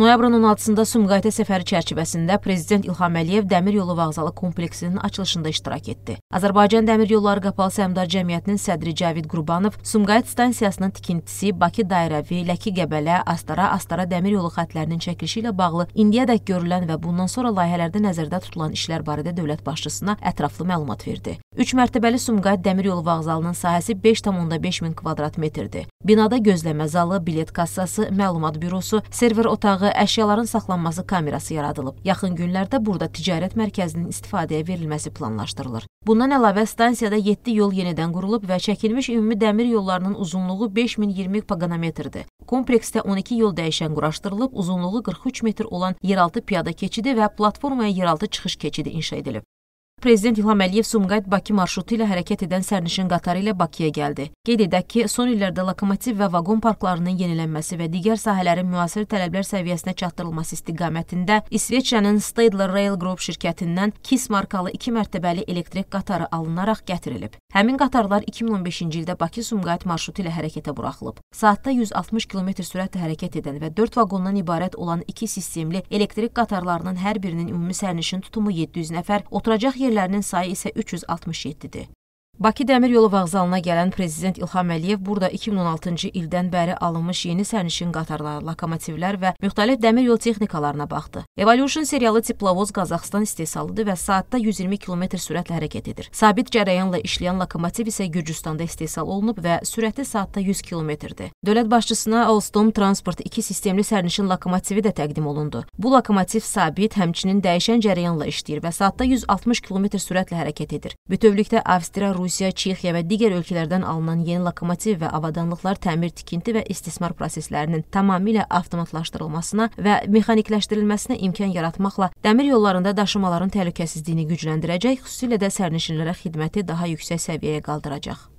Noyabrın 16-da Sumqayıtə səfəri çərçivəsində Prezident İlham Əliyev dəmir yolu vağzalı kompleksinin açılışında iştirak etdi. Azərbaycan Dəmir Yolları Qapalı Səhmdar Cəmiyyətinin sədri Cavid Qurbanov Sumqayıt stansiyasının tikintisi, Bakı dairəvi, Ləki Qəbələ, Astara, Astara dəmir yolu xətlərinin çəkilişi ilə bağlı indiyədək görülən və bundan sonra layihələrdə nəzərdə tutulan işlər barədə dövlət başçısına ətraflı məlumat verdi. 3 mərtəbəli Sumqayıt dəmir yolu vağzalının sahəsi 5,5 min kvadrat metrdir. Binada gözləmə zalı, bilet kassası, məlumat bürosu, server otağı, yığıntılı əşyaların saxlanması kamerası yaradılıb. Yaxın günlərdə burada ticarət mərkəzinin istifadəyə verilməsi planlaşdırılır. Bundan əlavə stansiyada 7 yol yenidən qurulub və çəkilmiş ümumi dəmir yollarının uzunluğu 5020 paqanometrdir. Kompleksdə 12 yol dəyişən quraşdırılıb, uzunluğu 43 metr olan yeraltı piyada keçidi və platformaya yeraltı çıxış keçidi inşa edilib. Prezident İlham Əliyev Sumqayıt-Bakı marşrutu ilə hərəkət edən sərnişin qatarı ilə Bakıya gəldi. Qeyd edək ki, son illərdə lokomotiv və vaqon parklarının yenilənməsi və digər sahələrin müasir tələblər səviyyəsinə çatdırılması istiqamətində İsveçrənin Stadler Rail Group şirkətindən KIS markalı 2 mərtəbəli elektrik qatarı alınaraq gətirilib. Həmin qatarlar 2015-ci ildə Bakı-Sumqayıt marşrutu ilə hərəkətə buraxılıb. Saatda 160 km sürətlə hərəkət edən və 4 vaqondan ibarət olan 2 sistemli elektrik qatarlarının hər birinin ümumi sərnişin tutumu 700 nəfər, oturacaq yer əsir yerlərinin sayı isə 367-dir. Bakı dəmir yolu vağzalına gələn Prezident İlham Əliyev burada 2016-cı ildən bəri alınmış yeni sərnişin qatarları, lokomotivlər və müxtəlif dəmir yol texnikalarına baxdı. Evolution serialı tiplovoz Qazaxıstan istehsalıdır və saatda 120 km sürətlə hərəkət edir. Sabit cərəyanla işləyən lokomotiv isə Gürcüstanda istehsal olunub və sürəti saatda 100 kilometrdir. Dövlət başçısına Alstom Transport 2 sistemli sərnişin lokomotivi də təqdim olundu. Bu lokomotiv sabit, həmçinin dəyişən cərəyanla işləyir və saatda 160 km sürətlə hərəkət edir. Bütövlükdə Avstriya, Rusiya Rusiya, Çexiya və digər ölkələrdən alınan yeni lokomotiv və avadanlıqlar təmir, tikinti və istismar proseslərinin tamamilə avtomatlaşdırılmasına və mexanikləşdirilməsinə imkan yaratmaqla dəmir yollarında daşımaların təhlükəsizliyini gücləndirəcək, xüsusilə də sərnişinlərə xidməti daha yüksək səviyyəyə qaldıracaq.